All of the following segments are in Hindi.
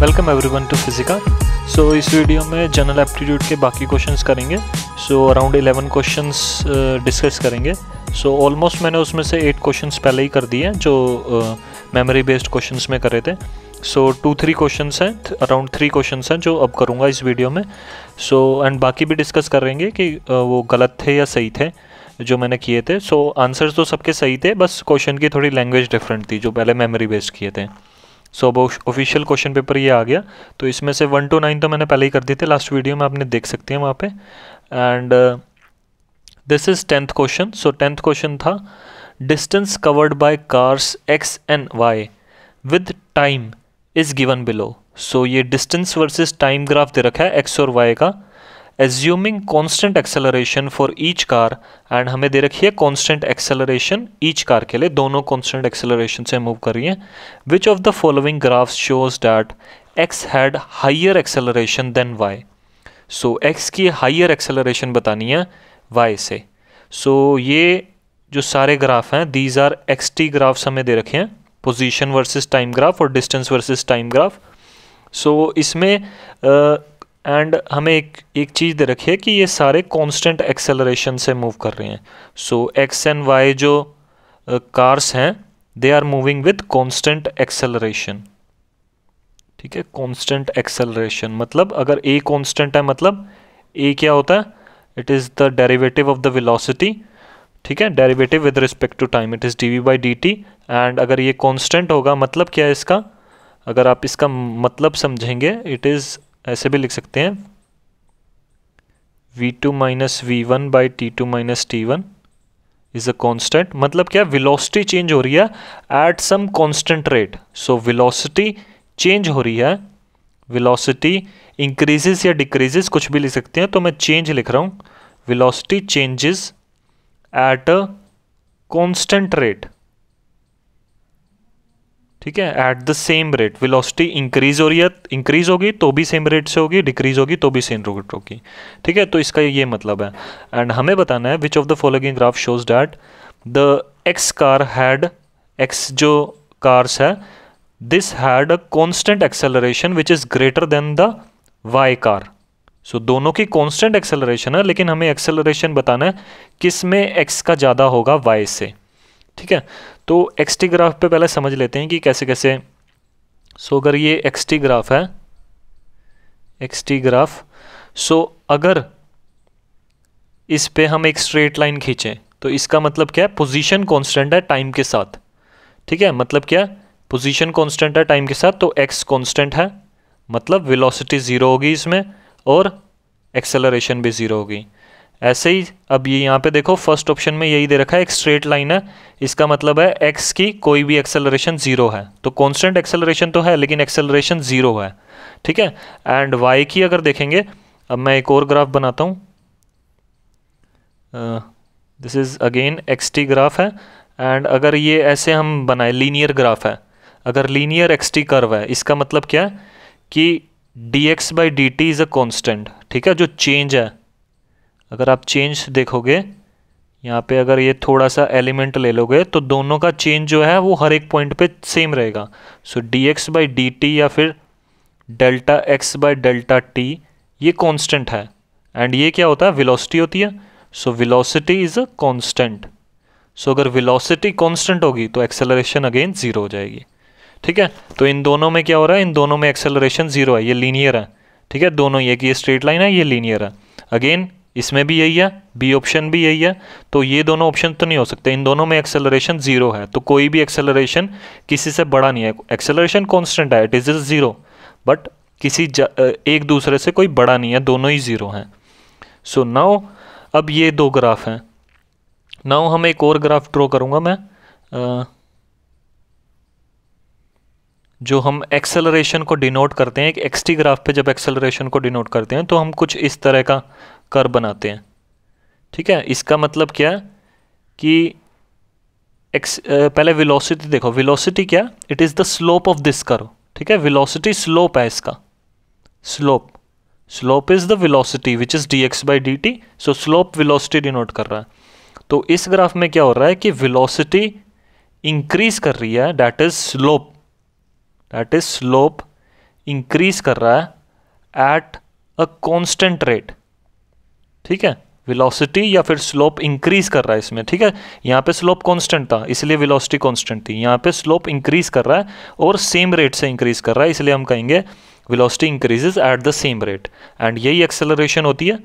Welcome every one to Physica so इस वीडियो में जनरल एप्टीट्यूड के बाकी क्वेश्चंस करेंगे सो अराउंड 11 क्वेश्चंस डिस्कस करेंगे सो so, ऑलमोस्ट मैंने उसमें से एट क्वेश्चंस पहले ही कर दिए हैं जो मेमोरी बेस्ड क्वेश्चंस में करे थे सो टू थ्री क्वेश्चन हैं अराउंड थ्री क्वेश्चन हैं जो अब करूँगा इस वीडियो में सो so, एंड बाकी भी डिस्कस करेंगे कि uh, वो गलत थे या सही थे जो मैंने किए थे सो so, आंसर्स तो सबके सही थे बस क्वेश्चन की थोड़ी लैंग्वेज डिफरेंट थी जो पहले मेमोरी बेस्ड किए थे सो अब ऑफिशियल क्वेश्चन पेपर ये आ गया तो इसमें से वन टू नाइन तो मैंने पहले ही कर दिए थे लास्ट वीडियो में आपने देख सकते हैं वहाँ पे and this is tenth question so tenth question था distance covered by cars X and Y with time is given below so ये डिस्टेंस वर्सेस टाइम ग्राफ दे रखा है एक्स और वाई का assuming constant acceleration for each car and हमें दे रखी है कॉन्स्टेंट एक्सेलरेशन ईच कार के लिए दोनों कॉन्स्टेंट एक्सेलरेशन से मूव करिए which of the following graphs shows that X had higher acceleration than Y so X की हाइयर एक्सेलरेशन बतानी है वाई से सो so, ये जो सारे ग्राफ हैं these are X T graphs हमें दे रखे हैं पोजिशन वर्सेज टाइम ग्राफ और distance versus time graph so इसमें uh, एंड हमें एक एक चीज़ दे रखी है कि ये सारे कांस्टेंट एक्सेलरेशन से मूव कर रहे हैं सो एक्स एंड वाई जो कार्स हैं they are moving with constant acceleration ठीक है कांस्टेंट एक्सेलरेशन मतलब अगर ए कांस्टेंट है मतलब ए क्या होता है it is the derivative of the velocity ठीक है derivative with respect to time it is D V by D T and अगर ये कॉन्स्टेंट होगा मतलब क्या है इसका अगर आप इसका मतलब समझेंगे इट इज़ ऐसे भी लिख सकते हैं v2 two minus V one by T two minus T one is a constant मतलब क्या विलोसिटी चेंज हो रही है at some constant rate so velocity change हो रही है विलोसिटी इंक्रीजेस या डिक्रीजेस कुछ भी लिख सकते हैं तो मैं चेंज लिख रहा हूँ velocity changes at a constant rate ठीक है at the same rate velocity increase हो रही है इंक्रीज होगी तो भी सेम रेट से होगी डिक्रीज होगी तो भी सेम रेट होगी ठीक है तो इसका ये मतलब है एंड हमें बताना है which of the following graph shows that the X car had X जो कार्स है this had a constant acceleration which is greater than the Y car so दोनों की कॉन्स्टेंट एक्सेलरेशन है लेकिन हमें एक्सेलरेशन बताना है किस में एक्स का ज़्यादा होगा वाई से ठीक है तो एक्स ग्राफ पे पहले समझ लेते हैं कि कैसे कैसे सो अगर ये एक्स ग्राफ है एक्स ग्राफ सो अगर इस पे हम एक स्ट्रेट लाइन खींचें तो इसका मतलब क्या है पोजीशन कांस्टेंट है टाइम के साथ ठीक है मतलब क्या पोजिशन पोजीशन कांस्टेंट है टाइम के साथ तो एक्स कांस्टेंट है मतलब वेलोसिटी ज़ीरो होगी इसमें और एक्सेलरेशन भी ज़ीरो होगी ऐसे ही अब ये यहाँ पे देखो फर्स्ट ऑप्शन में यही दे रखा है एक स्ट्रेट लाइन है इसका मतलब है एक्स की कोई भी एक्सेलरेशन जीरो है तो कांस्टेंट एक्सेलरेशन तो है लेकिन एक्सेलरेशन जीरो है ठीक है एंड वाई की अगर देखेंगे अब मैं एक और ग्राफ बनाता हूँ this is again X T graph है एंड अगर ये ऐसे हम बनाए लीनियर ग्राफ है अगर लीनियर एक्स टी कर्व है इसका मतलब क्या है कि D X by D T is a constant ठीक है जो चेंज है अगर आप चेंज देखोगे यहाँ पे अगर ये थोड़ा सा एलिमेंट ले लोगे तो दोनों का चेंज जो है वो हर एक पॉइंट पे सेम रहेगा so D X by D T या फिर delta X by delta T ये कांस्टेंट है एंड ये क्या होता है वेलोसिटी होती है so velocity is a constant so अगर विलोसिटी कांस्टेंट होगी तो एक्सेलरेशन अगेन ज़ीरो हो जाएगी ठीक है तो इन दोनों में क्या हो रहा है इन दोनों में एक्सेलरेशन ज़ीरो है ये लीनियर है ठीक है दोनों ये कि ये स्ट्रेट लाइन है ये लीनियर है अगेन इसमें भी यही है बी ऑप्शन भी यही है तो ये दोनों ऑप्शन तो नहीं हो सकते इन दोनों में एक्सेलरेशन जीरो है तो कोई भी एक्सेलरेशन किसी से बड़ा नहीं है एक्सेलरेशन कॉन्स्टेंट है it is is zero but किसी एक दूसरे से कोई बड़ा नहीं है दोनों ही ज़ीरो हैं सो so नाओ अब ये दो ग्राफ हैं नाओ हम एक और ग्राफ ड्रॉ करूँगा मैं आ, जो हम एक्सेलरेशन को डिनोट करते हैं एक एक्सटी ग्राफ पे जब एक्सेलरेशन को डिनोट करते हैं तो हम कुछ इस तरह का कर बनाते हैं ठीक है इसका मतलब क्या कि एक्स पहले वेलोसिटी देखो वेलोसिटी क्या it is the slope of this करो ठीक है वेलोसिटी स्लोप है इसका slope slope is the velocity which is D X by D T so slope velocity denote कर रहा है तो इस ग्राफ में क्या हो रहा है कि विलोसिटी इंक्रीज कर रही है that is slope that is slope increase कर रहा है एट अ कॉन्स्टेंट रेट ठीक है वेलोसिटी या फिर स्लोप इंक्रीज कर रहा है इसमें ठीक है यहाँ पे स्लोप कांस्टेंट था इसलिए वेलोसिटी कांस्टेंट थी यहाँ पे स्लोप इंक्रीज कर रहा है और सेम रेट से इंक्रीज कर रहा है इसलिए हम कहेंगे velocity increases at the same rate and यही एक्सेलरेशन होती है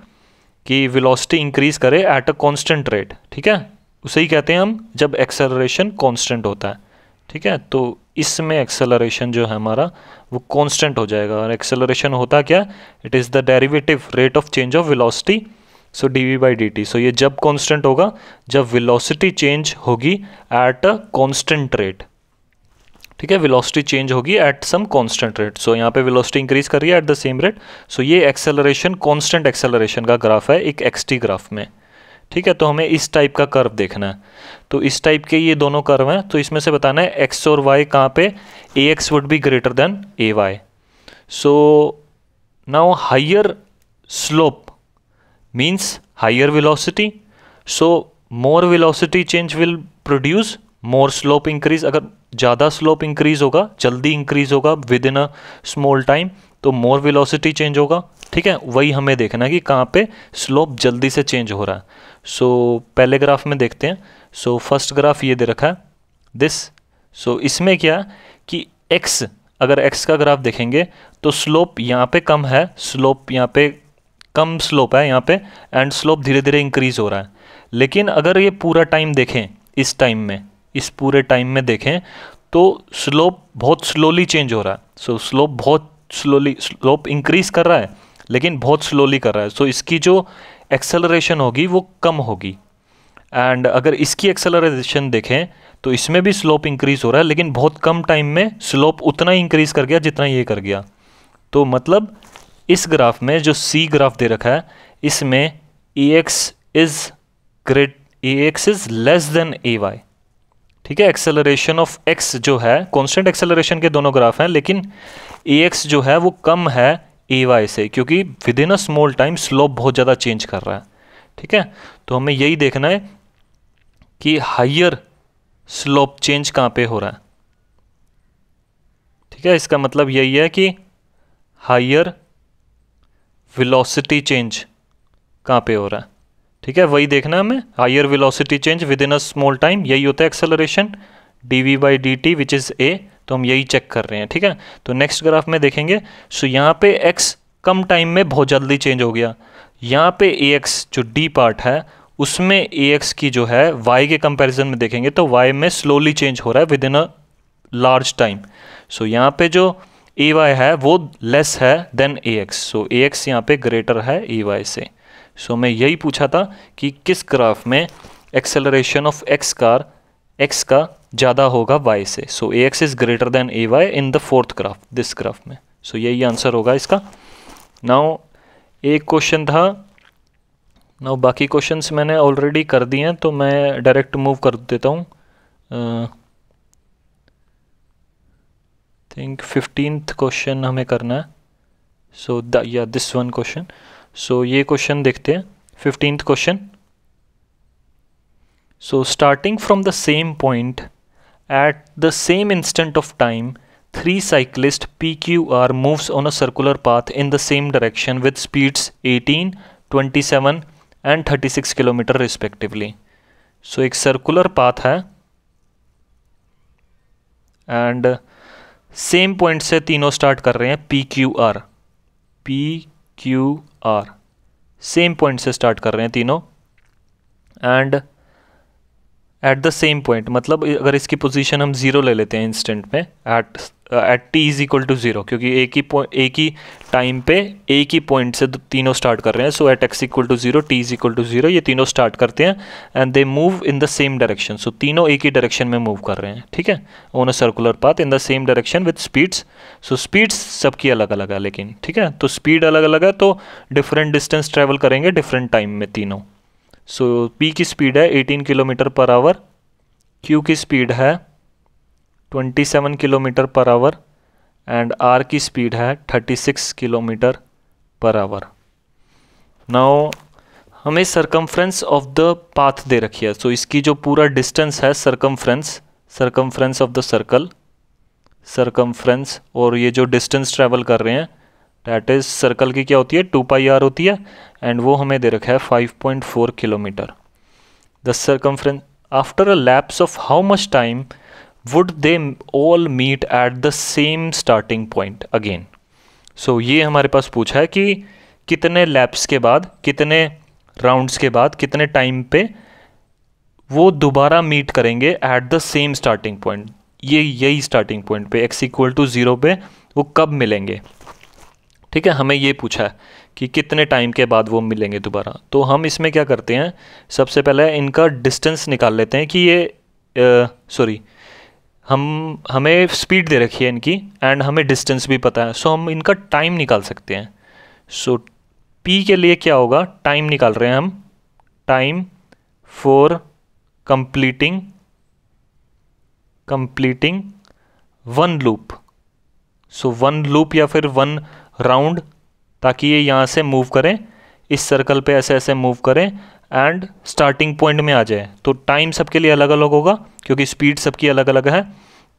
कि वेलोसिटी इंक्रीज करे एट अ कॉन्स्टेंट रेट ठीक है उसे ही कहते हैं हम जब एक्सेलरेशन कॉन्स्टेंट होता है ठीक है तो इसमें एक्सेलरेशन जो है हमारा वो कॉन्स्टेंट हो जाएगा और एक्सेलरेशन होता क्या it is the derivative rate of change of velocity so D V by D T so ये जब कॉन्स्टेंट होगा जब विलोसिटी चेंज होगी एट अ कॉन्स्टेंट रेट ठीक है विलोसिटी चेंज होगी at some constant rate so यहाँ पे विलोसिटी इंक्रीज कर रही है at the same rate so ये एक्सेलरेशन कॉन्स्टेंट एक्सेलरेशन का ग्राफ है एक एक्सटी ग्राफ में ठीक है तो हमें इस टाइप का कर्व देखना है तो इस टाइप के ये दोनों कर्व हैं तो इसमें से बताना है एक्स और वाई कहाँ पे A X would be greater than A Y so now higher slope means higher velocity so more velocity change will produce more slope increase अगर ज़्यादा स्लोप इंक्रीज होगा जल्दी इंक्रीज होगा within a small time तो मोर velocity चेंज होगा ठीक है वही हमें देखना है कि कहाँ पे स्लोप जल्दी से चेंज हो रहा है सो so, पहले ग्राफ में देखते हैं सो फर्स्ट ग्राफ ये दे रखा है दिस सो so, इसमें क्या कि एक्स अगर एक्स का ग्राफ देखेंगे तो स्लोप यहाँ पे कम है स्लोप यहाँ पे कम स्लोप है यहाँ पे एंड स्लोप धीरे धीरे इंक्रीज़ हो रहा है लेकिन अगर ये पूरा टाइम देखें इस टाइम में इस पूरे टाइम में देखें तो स्लोप बहुत स्लोली चेंज हो रहा है सो so, स्लोप बहुत स्लोली स्लोप इंक्रीज़ कर रहा है लेकिन बहुत स्लोली कर रहा है सो so, इसकी जो एक्सेलरेशन होगी वो कम होगी एंड अगर इसकी एक्सेलरेशन देखें तो इसमें भी स्लोप इंक्रीज़ हो रहा है लेकिन बहुत कम टाइम में स्लोप उतना ही इंक्रीज़ कर गया जितना ये कर गया तो मतलब इस ग्राफ में जो सी ग्राफ दे रखा है इसमें A X is great A X is less than A Y ठीक है एक्सेलरेशन ऑफ एक्स जो है कांस्टेंट एक्सेलरेशन के दोनों ग्राफ हैं लेकिन ए e एक्स जो है वो कम है ए वाई से क्योंकि within a small time slope बहुत ज़्यादा चेंज कर रहा है ठीक है तो हमें यही देखना है कि हाइयर स्लोप चेंज कहाँ पे हो रहा है ठीक है इसका मतलब यही है कि हाइयर वेलोसिटी चेंज कहाँ पे हो रहा है ठीक है वही देखना है हमें higher velocity change within a small time यही होता है acceleration D V by D T which is a तो हम यही चेक कर रहे हैं ठीक है तो नेक्स्ट ग्राफ में देखेंगे सो यहाँ पे एक्स कम टाइम में बहुत जल्दी चेंज हो गया यहाँ पे ए एक्स जो डी पार्ट है उसमें ए एक्स की जो है वाई के कंपैरिजन में देखेंगे तो वाई में स्लोली चेंज हो रहा है within a large time so यहाँ पे जो ए वाई है वो लेस है than A X so A X यहाँ पे ग्रेटर है ए वाई से सो so, मैं यही पूछा था कि किस ग्राफ में acceleration of X car X का ज़्यादा होगा वाई से so A X is greater than A Y in the fourth graph this graph में सो so, यही आंसर होगा इसका नाउ एक क्वेश्चन था नाउ बाकी क्वेश्चंस मैंने ऑलरेडी कर दिए हैं तो मैं डायरेक्ट मूव कर देता हूँ थिंक फिफ्टींथ क्वेश्चन हमें करना है सो द या दिस वन क्वेश्चन सो ये क्वेश्चन देखते हैं fifteenth question so starting from the same point at the same instant of time three cyclist P Q R moves on a circular path in the same direction with speeds eighteen twenty seven and thirty six kilometre respectively so एक सर्कुलर पाथ है एंड uh, सेम पॉइंट से तीनों स्टार्ट कर रहे हैं P Q are P Q R same point से स्टार्ट कर रहे हैं तीनों and at the same point मतलब अगर इसकी पोजीशन हम ज़ीरो ले लेते हैं इंस्टेंट में at at T is equal to zero क्योंकि एक ही पॉइंट एक ही टाइम पे एक ही पॉइंट से तीनों स्टार्ट कर रहे हैं so at X equal to zero T is equal to zero ये तीनों स्टार्ट करते हैं and they move in the same direction so तीनों एक ही डायरेक्शन में मूव कर रहे हैं ठीक है on a circular path in the same direction with speeds so speeds सबकी अलग अलग है लेकिन ठीक है तो स्पीड अलग अलग है तो डिफरेंट डिस्टेंस ट्रेवल करेंगे डिफरेंट टाइम में तीनों सो पी की स्पीड है 18 किलोमीटर पर आवर क्यू की स्पीड है 27 kilometre per hour and R की स्पीड है 36 किलोमीटर पर आवर नाउ हमें सरकमफ्रेंस ऑफ द पाथ दे रखी है सो so, इसकी जो पूरा डिस्टेंस है circumference circumference of the circle circumference और ये जो डिस्टेंस ट्रेवल कर रहे हैं डैट इज़ सर्कल की क्या होती है टू पाई आर होती है एंड वो हमें दे रखा है five point four kilometre the circumference after a laps of how much time would they all meet at the same starting point again so ये हमारे पास पूछा है कि कितने लैप्स के बाद कितने राउंड्स के बाद कितने टाइम पे वो दोबारा मीट करेंगे at the same starting point ये यही स्टार्टिंग पॉइंट पे एक्स इक्वल टू ज़ीरो पे वो कब मिलेंगे ठीक है हमें ये पूछा है कि कितने टाइम के बाद वो मिलेंगे दोबारा तो हम इसमें क्या करते हैं सबसे पहले इनका डिस्टेंस निकाल लेते हैं कि ये सॉरी हम हमें स्पीड दे रखी है इनकी एंड हमें डिस्टेंस भी पता है सो हम इनका टाइम निकाल सकते हैं सो पी के लिए क्या होगा टाइम निकाल रहे हैं हम time for completing completing one loop so one loop या फिर वन राउंड ताकि ये यहाँ से मूव करें इस सर्कल पे ऐसे ऐसे मूव करें एंड स्टार्टिंग पॉइंट में आ जाए तो टाइम सबके लिए अलग अलग होगा क्योंकि स्पीड सबकी अलग अलग है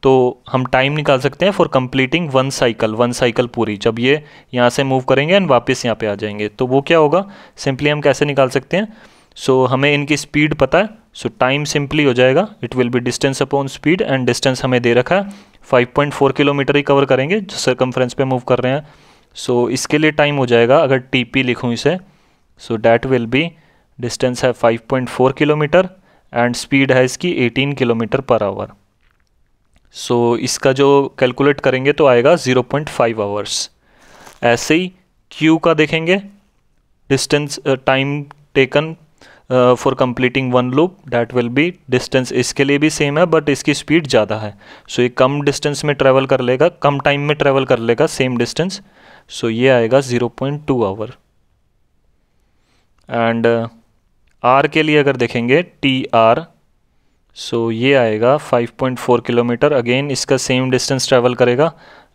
तो हम टाइम निकाल सकते हैं for completing one cycle one cycle पूरी जब ये यहाँ से मूव करेंगे एंड वापस यहाँ पे आ जाएंगे तो वो क्या होगा सिंपली हम कैसे निकाल सकते हैं सो so, हमें इनकी स्पीड पता है सो टाइम सिंपली हो जाएगा it will be distance upon speed and distance हमें दे रखा है 5.4 किलोमीटर ही कवर करेंगे जो सरकमफ्रेंस पे मूव कर रहे हैं सो so, इसके लिए टाइम हो जाएगा अगर टी पी लिखूँ इसे so that will be distance है 5.4 किलोमीटर एंड स्पीड है इसकी 18 किलोमीटर पर आवर सो इसका जो कैलकुलेट करेंगे तो आएगा 0.5 आवर्स ऐसे ही क्यू का देखेंगे distance time taken for completing one loop that will be distance इसके लिए भी सेम है बट इसकी स्पीड ज़्यादा है सो so, ये कम डिस्टेंस में ट्रैवल कर लेगा कम टाइम में ट्रैवल कर लेगा सेम डिस्टेंस सो ये आएगा zero point two hour and R के लिए अगर देखेंगे टी आर सो ये आएगा 5.4 किलोमीटर अगेन इसका सेम डिस्टेंस ट्रैवल करेगा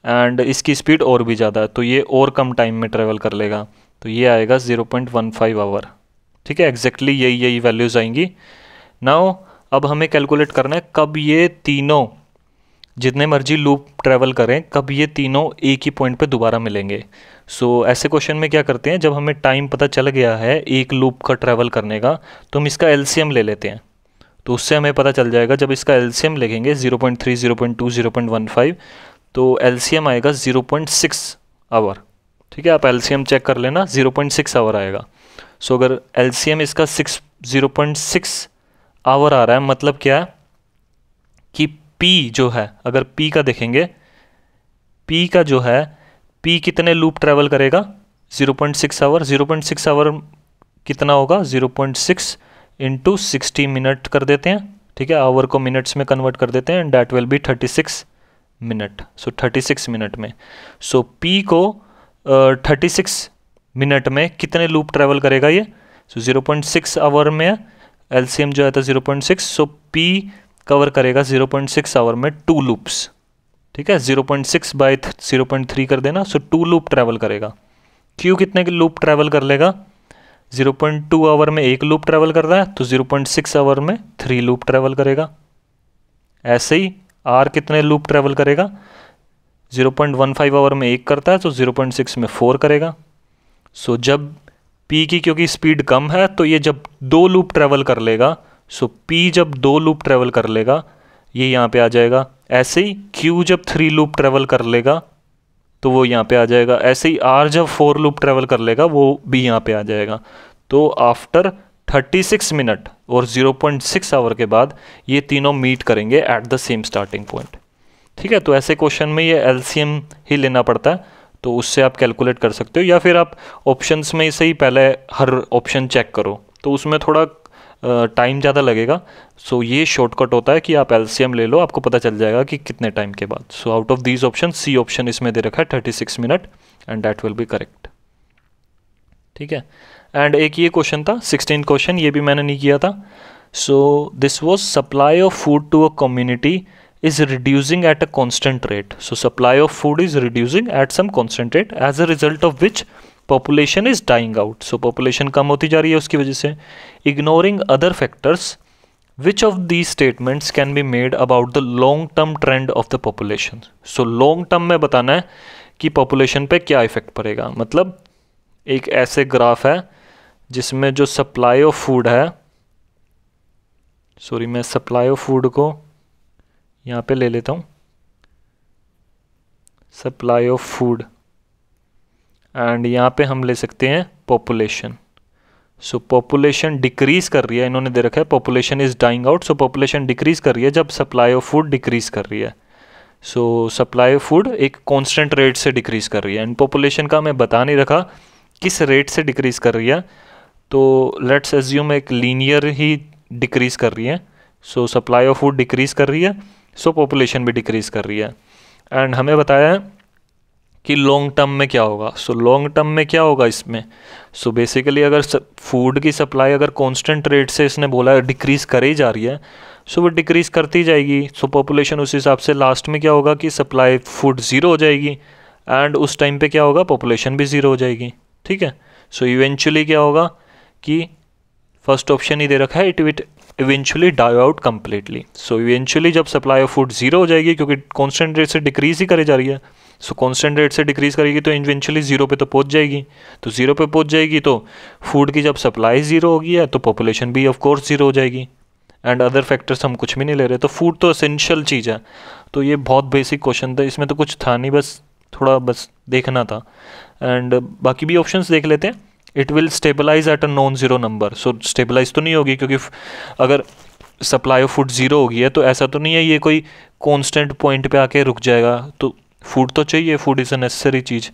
एंड इसकी स्पीड और भी ज़्यादा है तो ये और कम टाइम में ट्रैवल कर लेगा तो ये आएगा 0.15 आवर ठीक है एग्जैक्टली यही यही वैल्यूज़ आएंगी नाउ अब हमें कैलकुलेट करना है कब ये तीनों जितने मर्जी लूप ट्रैवल करें कब ये तीनों एक ही पॉइंट पे दोबारा मिलेंगे सो so, ऐसे क्वेश्चन में क्या करते हैं जब हमें टाइम पता चल गया है एक लूप का ट्रैवल करने का तो हम इसका एलसीएम ले लेते हैं तो उससे हमें पता चल जाएगा जब इसका एलसीएम लिखेंगे 0.3, 0.2, 0.15 तो एलसीएम आएगा 0.6 आवर ठीक है आप एलसीएम चेक कर लेना 0.6 आवर आएगा सो अगर एलसीएम इसका six zero point six hour आ रहा है मतलब क्या है कि पी जो है अगर पी का देखेंगे पी का जो है पी कितने लूप ट्रैवल करेगा zero point six hour zero point six hour कितना होगा zero point six into sixty minute कर देते हैं ठीक है आवर को मिनट्स में कन्वर्ट कर देते हैं and that will be thirty six minute so thirty six minute में सो so, पी को थर्टी uh, सिक्स मिनट में कितने लूप ट्रैवल करेगा ये so zero point six hour में एल जो है था zero point six so P cover करेगा जीरो पॉइंट सिक्स आवर में टू लूप्स ठीक है zero point six by zero point three कर देना सो टू लूप ट्रैवल करेगा क्यू कितने के लूप ट्रैवल कर लेगा जीरो पॉइंट टू आवर में एक लूप ट्रैवल कर रहा है तो जीरो पॉइंट सिक्स आवर में थ्री लूप ट्रैवल करेगा ऐसे ही आर कितने लूप ट्रैवल करेगा zero point one five hour में एक करता है तो जीरो पॉइंट सिक्स में फोर करेगा सो so, जब पी की क्योंकि स्पीड कम है तो ये जब दो लूप ट्रैवल कर लेगा सो so, पी जब दो लूप ट्रैवल कर लेगा ये यहाँ पे आ जाएगा ऐसे ही क्यू जब थ्री लूप ट्रैवल कर लेगा तो वो यहाँ पे आ जाएगा ऐसे ही आर जब फोर लूप ट्रैवल कर लेगा वो भी यहाँ पे आ जाएगा तो आफ्टर 36 मिनट और 0.6 आवर के बाद ये तीनों मीट करेंगे at the same starting point ठीक है तो ऐसे क्वेश्चन में ये एल ही लेना पड़ता है तो उससे आप कैलकुलेट कर सकते हो या फिर आप ऑप्शंस में से ही पहले हर ऑप्शन चेक करो तो उसमें थोड़ा टाइम ज़्यादा लगेगा सो so, ये शॉर्टकट होता है कि आप एल ले लो आपको पता चल जाएगा कि कितने टाइम के बाद so out of these option C option इसमें दे रखा है thirty six minute and that will be correct ठीक है एंड एक ये क्वेश्चन था सिक्सटीन क्वेश्चन ये भी मैंने नहीं किया था so this was supply of food to a community is reducing at a constant rate. So supply of food is reducing at some constant rate as a result of which population is dying out. So population kam hoti ja rahi hai uski wajah se Ignoring other factors which of these statements can be made about the long term trend of the population. So long term mein batana hai ki population pe kya effect padega matlab ek aise graph hai jisme jo supply of food hai sorry मैं सप्लाई ऑफ फूड को यहाँ पे ले लेता हूँ सप्लाई ऑफ फूड एंड यहाँ पे हम ले सकते हैं पॉपुलेशन सो पॉपुलेशन डिक्रीज कर रही है इन्होंने दे रखा है population is dying out so population decrease कर रही है जब सप्लाई ऑफ फूड डिक्रीज कर रही है सो सप्लाई ऑफ फूड एक कांस्टेंट रेट से डिक्रीज कर रही है एंड पॉपुलेशन का मैं बता नहीं रखा किस रेट से डिक्रीज कर रही है तो लेट्स एज्यूम एक लीनियर ही डिक्रीज कर रही है so supply of food decrease कर रही है सो पॉपुलेशन भी डिक्रीज कर रही है एंड हमें बताया कि लॉन्ग टर्म में क्या होगा सो लॉन्ग टर्म में क्या होगा इसमें सो so बेसिकली अगर फूड की सप्लाई अगर कॉन्स्टेंट रेट से इसने बोला है डिक्रीज़ कर ही जा रही है सो so वो डिक्रीज़ करती जाएगी सो so पॉपुलेशन उस हिसाब से लास्ट में क्या होगा कि सप्लाई फूड ज़ीरो हो जाएगी एंड उस टाइम पे क्या होगा पॉपुलेशन भी ज़ीरो हो जाएगी ठीक है सो so इवेंचुअली क्या होगा कि फर्स्ट ऑप्शन ही दे रखा है it will eventually die out completely so eventually जब सप्लाई ऑफ फूड जीरो हो जाएगी क्योंकि कॉन्स्टेंट रेट से डिक्रीज ही करी जा रही है सो कॉन्स्टेंट रेट से डिक्रीज करेगी तो इवेंचुअली जीरो पे तो पहुंच जाएगी तो जीरो पे पहुंच जाएगी तो फूड की जब सप्लाई जीरो होगी है तो पॉपुलेशन भी ऑफकोर्स जीरो हो जाएगी एंड अदर फैक्टर्स हम कुछ भी नहीं ले रहे तो फूड तो असेंशियल चीज़ है तो ये बहुत बेसिक क्वेश्चन था इसमें तो कुछ था नहीं बस थोड़ा बस देखना था एंड बाकी भी ऑप्शंस देख लेते हैं it will stabilise at a non zero number so stabilise तो नहीं होगी क्योंकि अगर सप्लाई ऑफ फूड ज़ीरो होगी है तो ऐसा तो नहीं है ये कोई कॉन्स्टेंट पॉइंट पे आके रुक जाएगा तो फूड तो चाहिए फूड इज़ अ नेसेसरी चीज़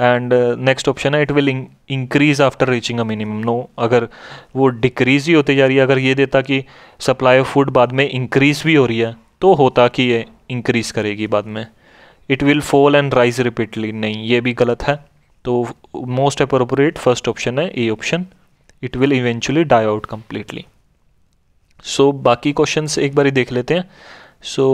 एंड नेक्स्ट ऑप्शन है it will increase after reaching a minimum no अगर वो डिक्रीज ही होती जा रही है अगर ये देता कि सप्लाई ऑफ फूड बाद में इंक्रीज भी हो रही है तो होता कि ये इंक्रीज़ करेगी बाद में it will fall and rise repeatedly नहीं ये भी गलत है तो मोस्ट अप्रोप्रिएट फर्स्ट ऑप्शन है A option it will eventually die out completely so बाकी क्वेश्चन एक बार ही देख लेते हैं so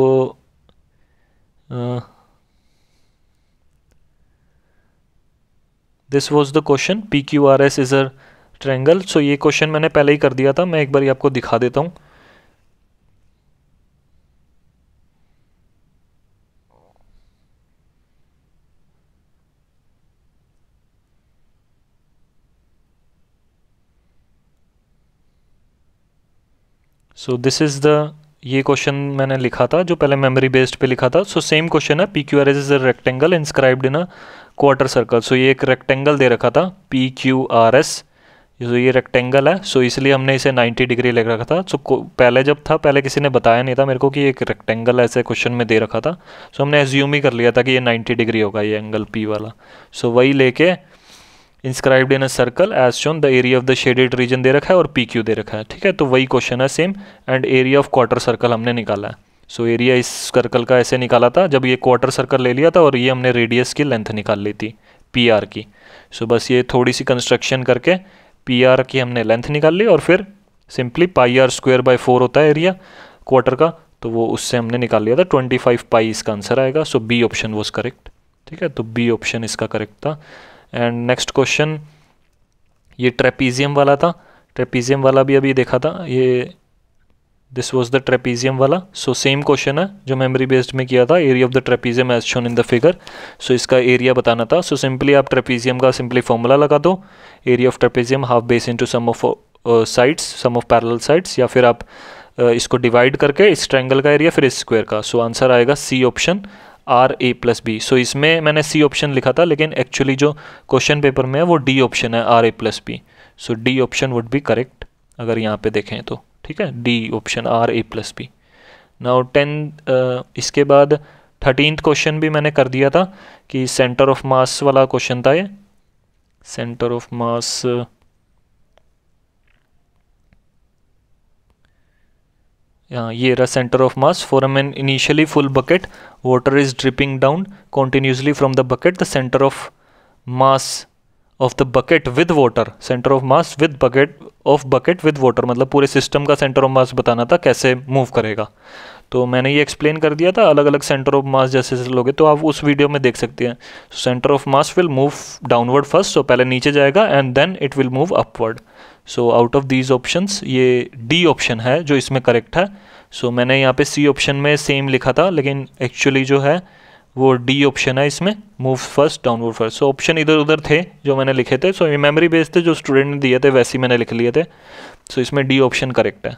this was the question P Q R S is a triangle so ये क्वेश्चन मैंने पहले ही कर दिया था मैं एक बार आपको दिखा देता हूँ सो दिस इज़ द ये क्वेश्चन मैंने लिखा था जो पहले मेमोरी बेस्ड पे लिखा था सो सेम क्वेश्चन है P Q R S is a rectangle inscribed in a quarter circle so ये एक रेक्टेंगल दे रखा था पी क्यू आर एस जो ये रेक्टेंगल है सो so इसलिए हमने इसे 90 डिग्री ले रखा था सो so, पहले जब था पहले किसी ने बताया नहीं था मेरे को कि एक रेक्टेंगल ऐसे क्वेश्चन में दे रखा था सो so, हमने एज्यूम ही कर लिया था कि ये 90 डिग्री होगा ये एंगल पी वाला सो so, वही लेके inscribed in a circle as shown the area of the shaded region दे रखा है और पी क्यू दे रखा है ठीक है तो वही क्वेश्चन है same and area of quarter circle हमने निकाला है सो so, एरिया इस सर्कल का ऐसे निकाला था जब ये क्वार्टर सर्कल ले लिया था और ये हमने रेडियस की लेंथ निकाल ली थी पी आर की सो so, बस ये थोड़ी सी कंस्ट्रक्शन करके पी आर की हमने लेंथ निकाल ली और फिर simply pi R square by four होता है एरिया क्वार्टर का तो वो उससे हमने निकाल लिया था ट्वेंटी फाइव पाई इसका आंसर आएगा so B option was correct ठीक है तो बी ऑप्शन इसका करेक्ट था एंड नेक्स्ट क्वेश्चन ये ट्रेपीजियम वाला था ट्रेपीजियम वाला भी अभी देखा था ये दिस वॉज द ट्रेपीजियम वाला सो सेम क्वेश्चन है जो मेमरी बेस्ड में किया था area of the trapezium as shown in the figure so इसका एरिया बताना था सो so, सिंपली आप ट्रेपीजियम का सिंपली फॉर्मूला लगा दो area of trapezium half base to sum of sides sum of parallel sides या फिर आप uh, इसको डिवाइड करके इस ट्रैंगल का एरिया फिर इस स्क्वेयर का सो so, आंसर आएगा C option are A plus B so इसमें मैंने सी ऑप्शन लिखा था लेकिन एक्चुअली जो क्वेश्चन पेपर में है वो डी ऑप्शन है are A plus B so D option would be correct अगर यहाँ पे देखें तो ठीक है D option are A plus B now ten इसके बाद थर्टीनथ क्वेश्चन भी मैंने कर दिया था कि सेंटर ऑफ मास वाला क्वेश्चन था ये सेंटर ऑफ मास ये रहा centre of mass for M N initially full bucket water is dripping down continuously from the bucket the centre of mass of the bucket with water centre of mass with bucket of bucket with water मतलब पूरे सिस्टम का सेंटर ऑफ मास बताना था कैसे मूव करेगा तो मैंने ये एक्सप्लेन कर दिया था अलग अलग सेंटर ऑफ मास जैसे जैसे लोगे तो आप उस वीडियो में देख सकते हैं centre of mass will move downward first so पहले नीचे जाएगा and then it will move upward so out of these options ये डी ऑप्शन है जो इसमें करेक्ट है सो so, मैंने यहाँ पे सी ऑप्शन में सेम लिखा था लेकिन एक्चुअली जो है वो डी ऑप्शन है इसमें move first downward first so option इधर उधर थे जो मैंने लिखे थे सो so, ये मेमोरी बेस्ड थे जो स्टूडेंट ने दिए थे वैसे ही मैंने लिख लिए थे सो so, इसमें डी ऑप्शन करेक्ट है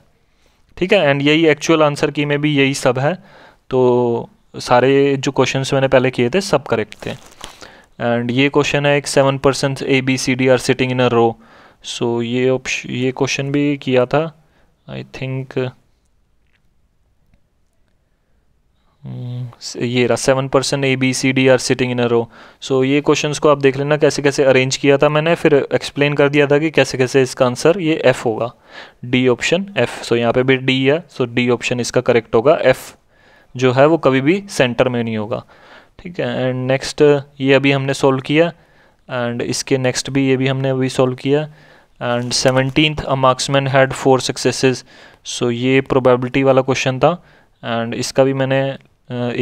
ठीक है एंड यही एक्चुअल आंसर की में भी यही सब है तो सारे जो क्वेश्चन मैंने पहले किए थे सब करेक्ट थे एंड ये क्वेश्चन है एक seven percent A B C D are sitting in a row so so, ये ऑप्शन ये क्वेश्चन भी किया था आई थिंक हम्म, ये रहा seven percent A B C D are sitting in a row so ये क्वेश्चंस को आप देख लेना कैसे कैसे अरेंज किया था मैंने फिर एक्सप्लेन कर दिया था कि कैसे कैसे इसका आंसर ये एफ़ होगा डी ऑप्शन एफ़ सो यहाँ पे भी डी है सो डी ऑप्शन इसका करेक्ट होगा एफ़ जो है वो कभी भी सेंटर में नहीं होगा ठीक है एंड नेक्स्ट ये अभी हमने सोल्व किया एंड इसके नेक्स्ट भी ये भी हमने अभी सोल्व किया and seventeenth a marksman had four successes so ये प्रोबेबिलिटी वाला क्वेश्चन था एंड इसका भी मैंने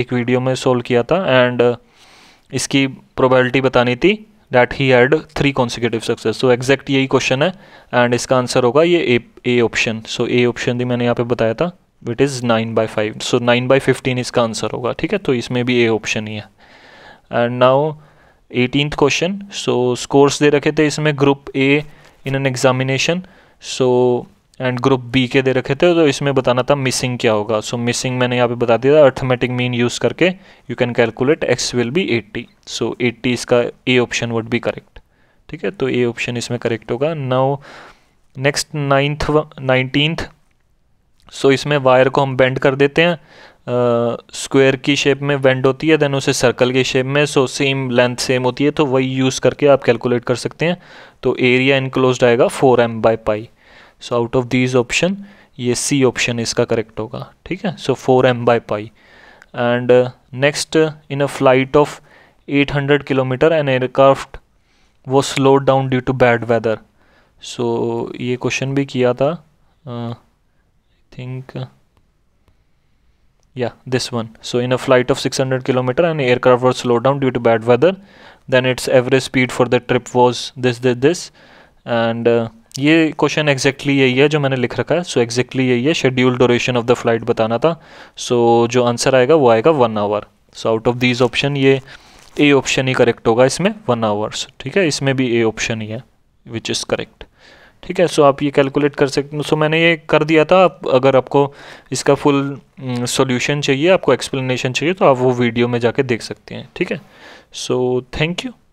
एक वीडियो में सोल्व किया था एंड इसकी प्रोबेबिलिटी बतानी थी that he had three consecutive success so exact यही क्वेश्चन है एंड इसका आंसर होगा ये A option so A option भी मैंने यहाँ पे बताया था width is nine by five so nine by fifteen इसका आंसर होगा ठीक है तो इसमें भी ए ऑप्शन ही है and now eighteenth question so scores दे रखे थे इसमें group A in an examination so and group B के दे रखे थे तो इसमें बताना था मिसिंग क्या होगा सो so, मिसिंग मैंने यहाँ पे बता दिया था अर्थमेटिक मीन यूज़ करके you can calculate X will be 80 so so, 80 इसका A option would be correct ठीक है तो ए ऑप्शन इसमें करेक्ट होगा now next ninth nineteenth so इसमें वायर को हम बेंड कर देते हैं स्क्वायर की शेप में वेंड होती है देन उसे सर्कल की शेप में सो सेम लेंथ सेम होती है तो वही यूज़ करके आप कैलकुलेट कर सकते हैं तो एरिया इनक्लोज आएगा four M by pi so out of these option ये सी ऑप्शन इसका करेक्ट होगा ठीक है so four M by pi and next in a flight of 800 kilometre an aircraft वो slow down due to bad weather so ये क्वेश्चन भी किया था I uh, think yeah this one so in a flight of 600 km an aircraft was slowed down due to bad weather then its average speed for the trip was this this this and uh, ye question exactly yahi hai jo maine likh rakha hai so exactly yahi hai schedule duration of the flight batana tha so, jo answer aayega wo aayega 1 hour so out of these option ye a option hi correct hoga isme 1 hours theek hai isme bhi a option hi hai which is correct ठीक है सो आप ये कैलकुलेट कर सकते सो मैंने ये कर दिया था आप अगर आपको इसका फुल सॉल्यूशन mm, चाहिए आपको एक्सप्लेनेशन चाहिए तो आप वो वीडियो में जाके देख सकते हैं ठीक है सो थैंक यू